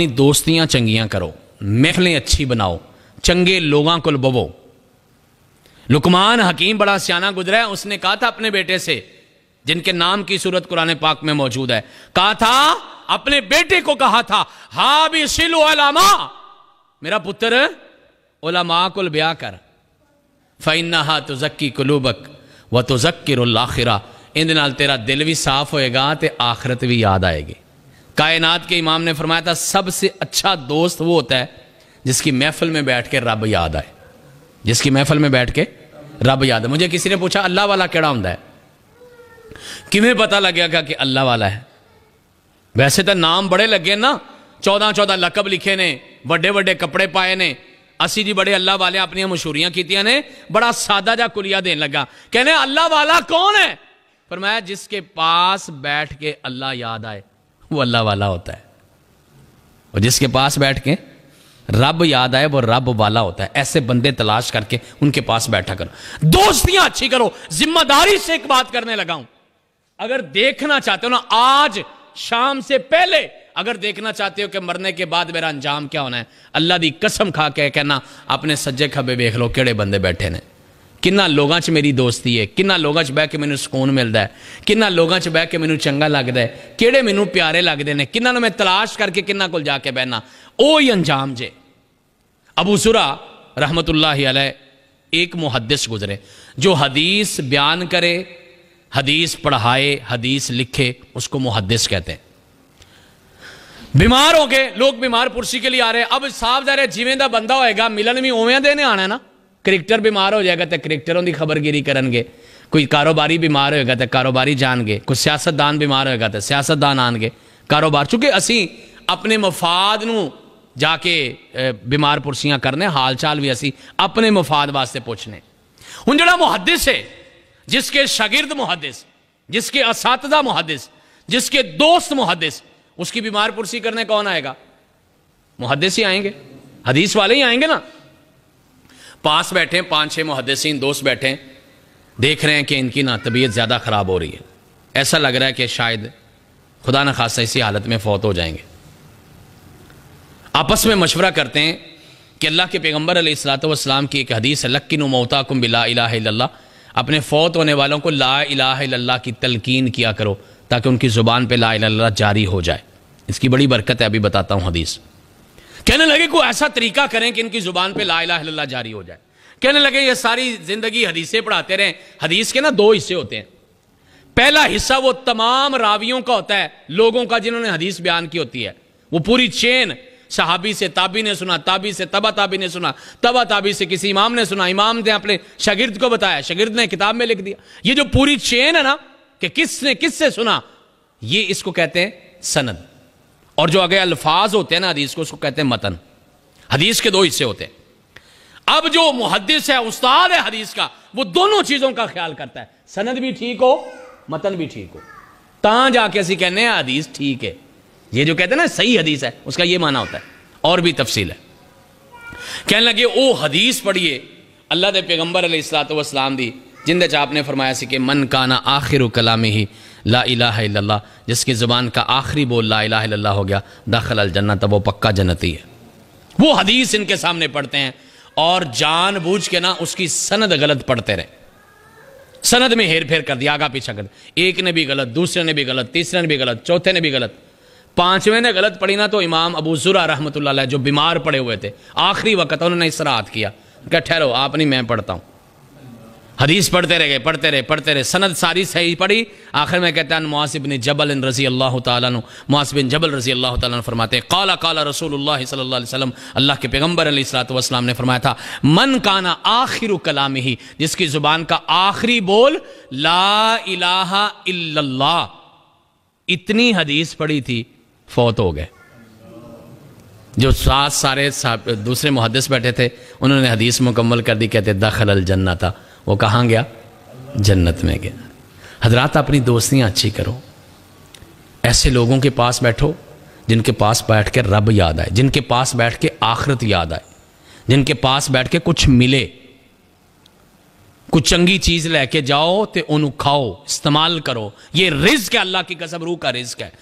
अपनी दोस्तियां चंगियां करो महफलें अच्छी बनाओ चंगे लोगों को लबो लुकमान हकीम बड़ा सियाना गुजरा है उसने कहा था अपने बेटे से जिनके नाम की सूरत कुरान पाक में मौजूद है कहा था अपने बेटे को कहा था हा भी शिलो अलामा मेरा पुत्र ओलामा कुल ब्याह कर फैना हा तो जक्की कुलूबक व तो जक्र आखिरा इन तेरा दिल भी साफ होएगा तो आखरत भी याद आएगी कायनात के इमाम ने फरमाया था सबसे अच्छा दोस्त वो होता है जिसकी महफिल में बैठ के रब याद आए जिसकी महफिल में बैठ के रब याद है मुझे किसी ने पूछा अल्लाह वाला कड़ा हूं है किमें पता लगेगा कि अल्लाह वाला है वैसे तो नाम बड़े लगे ना चौदह चौदह लकब लिखे ने वे वे कपड़े पाए ने असी जी बड़े अल्लाह वाले अपन मशहूरियां की ने बड़ा सादा जा कुलिया देन लगा कहने अल्लाह वाला कौन है फरमाया जिसके पास बैठ के अल्लाह याद आए वो अल्लाह वाला होता है और जिसके पास बैठ के रब याद आए वो रब वाला होता है ऐसे बंदे तलाश करके उनके पास बैठा करो दोस्तियां अच्छी करो जिम्मेदारी से एक बात करने लगा हूं अगर देखना चाहते हो ना आज शाम से पहले अगर देखना चाहते हो कि मरने के बाद मेरा अंजाम क्या होना है अल्लाह की कसम खा के कहना अपने सज्जे खबे देख लो केड़े बंदे बैठे ने ਕਿੰਨਾ लोगों 'ਚ ਮੇਰੀ ਦੋਸਤੀ ਹੈ ਕਿੰਨਾ लोगों 'ਚ ਬਹਿ ਕੇ ਮੈਨੂੰ ਸਕੂਨ ਮਿਲਦਾ ਹੈ ਕਿੰਨਾ ਲੋਕਾਂ 'ਚ ਬਹਿ ਕੇ ਮੈਨੂੰ ਚੰਗਾ ਲੱਗਦਾ ਹੈ ਕਿਹੜੇ ਮੈਨੂੰ ਪਿਆਰੇ ਲੱਗਦੇ ਨੇ ਕਿੰਨਾ ਨੂੰ ਮੈਂ ਤਲਾਸ਼ ਕਰਕੇ ਕਿੰਨਾ ਕੋਲ ਜਾ ਕੇ ਬਹਿਣਾ ਉਹ ਹੀ ਅੰਜਾਮ ਜੇ अबू सुरा रहमतुल्लाह अलैह एक मुहदस गुजरे जो हदीस बयान करे हदीस पढ़ाए हदीस लिखे उसको मुहदस कहते हैं बीमार हो गए लोग बीमार पुरसी के लिए आ रहे अब साफ जा रहे जिमें का बंदा होएगा मिलन भी उवें देने आना है ना क्रिकेटर बीमार हो जाएगा तो क्रिकेटरों की खबरगिरी करेंगे कोई कारोबारी बीमार होएगा तो कारोबारी जानगे कोई सियासतदान बीमार होएगा तो सियासतदान आएंगे कारोबार चूंकि असी अपने मफाद न जाके बीमार पुरसियाँ करने हाल चाल भी असी अपने मफाद वास्ते पूछने हूँ जोड़ा मुहदिस है जिसके शगिर्द मुहदिस जिसके असातदा मुहदिस जिसके दोस्त मुहदिस उसकी बीमार पुरसी करने कौन आएगा मुहदिस ही आएंगे हदीस वाले ही आएंगे ना पास बैठे हैं पाँच छः मुहदसिन दोस्त बैठे हैं देख रहे हैं कि इनकी ना तबीयत ज़्यादा ख़राब हो रही है ऐसा लग रहा है कि शायद खुदा न खासा इसी हालत में फौत हो जाएंगे आपस में मशवरा करते हैं कि अल्लाह के पैगम्बर सलाम की एक हदीस है लक्की नमोता कुम बिला इला अपने फौत होने वालों को ला इला की तलकीन किया करो ताकि उनकी ज़ुबान पर ला जारी हो जाए इसकी बड़ी बरकत है अभी बताता हूँ हदीस कहने लगे कोई ऐसा तरीका करें कि इनकी जुबान पे ला इला जारी हो जाए कहने लगे ये सारी जिंदगी हदीसें पढ़ाते रहे हदीस के ना दो हिस्से होते हैं पहला हिस्सा वो तमाम रावियों का होता है लोगों का जिन्होंने हदीस बयान की होती है वो पूरी चेन सहाबी से ताबी ने सुना ताबी से तबा ताबी ने सुना तबा ताबी से किसी इमाम ने सुना इमाम ने अपने शगिर्द को बताया शगिर्द ने किताब में लिख दिया ये जो पूरी चेन है ना कि किसने किससे सुना ये इसको कहते हैं सनद और जो अगे अल्फाज होते हैं ना हदीस को उसको कहते हैं मतन हदीस के दो हिस्से होते हैं अब जो मुहदस है उस्ताद है हदीस का वो दोनों चीजों का ख्याल करता है सनद भी ठीक हो मतन भी ठीक हो ता जाके असी कहने हदीस ठीक है ये जो कहते हैं ना सही हदीस है उसका ये माना होता है और भी तफसील है कहने लगे ओ हदीस पढ़िए अल्लाह के पैगंबर अली सलात वसलाम दी जिंदे आपने फरमाया सी कि मन काना आखिर कलामी ही ला इला जिसकी ज़ुबान का आखिरी बोल ला हो गया दाखिल अलजन्ना तब वो पक्का जन्नती है वो हदीस इनके सामने पढ़ते हैं और जान बूझ के ना उसकी सनद गलत पढ़ते रहे सनद में हेर फेर कर दिया आगा पीछा कर एक ने भी गलत दूसरे ने भी गलत तीसरे ने भी गलत चौथे ने भी गलत पांचवें ने गलत पढ़ी ना तो इमाम अबू जुरा रहमत जो बीमार पड़े हुए थे आखिरी वक्त उन्होंने इसराहत किया ठहरो आप नहीं मैं पढ़ता हूँ हदीस पढ़ते रह गए पढ़ते रहे पढ़ते रहे सनद सारी सही पढ़ी आखिर में कहता है मुआसिबिन जबल इन रजी अल्लाह तुआसिबिन जबल रजी अल्लाह तरमाते कला काला काला रसूल सल्लाम अल्लाह के पैगम्बर वसलाम ने फरमाया था मन काना आखिर कलाम ही जिसकी ज़ुबान का आखिरी बोल ला इतनी हदीस पढ़ी थी फौत हो गए जो सात सारे दूसरे मुहदस बैठे थे उन्होंने हदीस मुकम्मल कर दी कहते दखल अल जन्ना था वो कहाँ गया जन्नत में गया हजरात अपनी दोस्तियाँ अच्छी करो ऐसे लोगों के पास बैठो जिनके पास बैठ के रब याद आए जिनके पास बैठ के आखरत याद आए जिनके पास बैठ के कुछ मिले कुछ चंगी चीज़ लेके जाओ तो उन्होंने खाओ इस्तेमाल करो ये रिज्क है अल्लाह की कसम रूह का रिज्क है